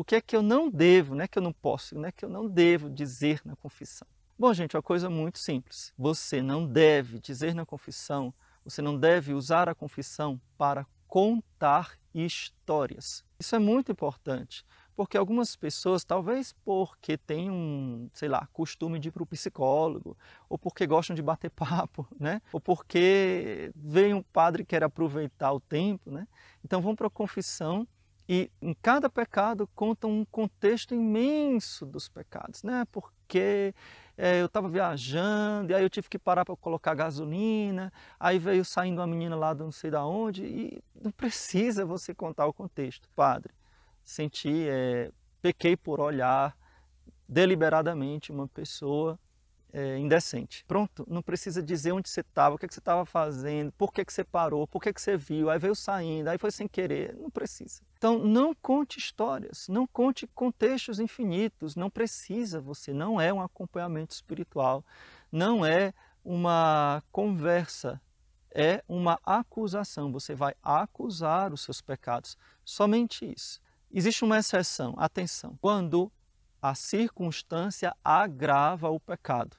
o que é que eu não devo, né, que eu não posso, né, que eu não devo dizer na confissão? Bom, gente, é uma coisa muito simples. Você não deve dizer na confissão, você não deve usar a confissão para contar histórias. Isso é muito importante, porque algumas pessoas, talvez porque têm um, sei lá, costume de ir para o psicólogo, ou porque gostam de bater papo, né? Ou porque vem um padre que quer aproveitar o tempo, né? Então vão para a confissão e em cada pecado conta um contexto imenso dos pecados, né? Porque é, eu estava viajando, e aí eu tive que parar para colocar gasolina, aí veio saindo uma menina lá de não sei da onde, e não precisa você contar o contexto. Padre, senti, é, pequei por olhar deliberadamente uma pessoa é, indecente. Pronto, não precisa dizer onde você estava, o que, é que você estava fazendo, por que, é que você parou, por que, é que você viu, aí veio saindo, aí foi sem querer, não precisa. Então, não conte histórias, não conte contextos infinitos, não precisa, você não é um acompanhamento espiritual, não é uma conversa, é uma acusação. Você vai acusar os seus pecados, somente isso. Existe uma exceção, atenção, quando a circunstância agrava o pecado,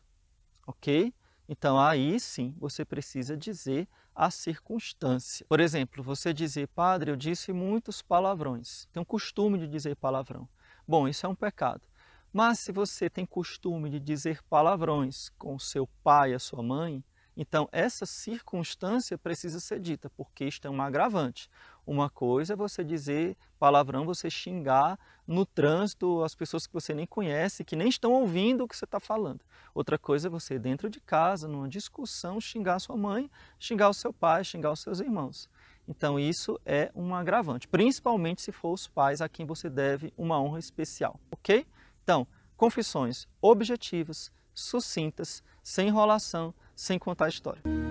ok? Então, aí sim você precisa dizer a circunstância. Por exemplo, você dizer, padre, eu disse muitos palavrões. Tem um costume de dizer palavrão. Bom, isso é um pecado. Mas se você tem costume de dizer palavrões com seu pai, a sua mãe, então, essa circunstância precisa ser dita, porque isto é um agravante. Uma coisa é você dizer palavrão, você xingar no trânsito as pessoas que você nem conhece, que nem estão ouvindo o que você está falando. Outra coisa é você, dentro de casa, numa discussão, xingar sua mãe, xingar o seu pai, xingar os seus irmãos. Então, isso é um agravante, principalmente se for os pais a quem você deve uma honra especial, ok? Então, confissões objetivas, sucintas, sem enrolação, sem contar a história.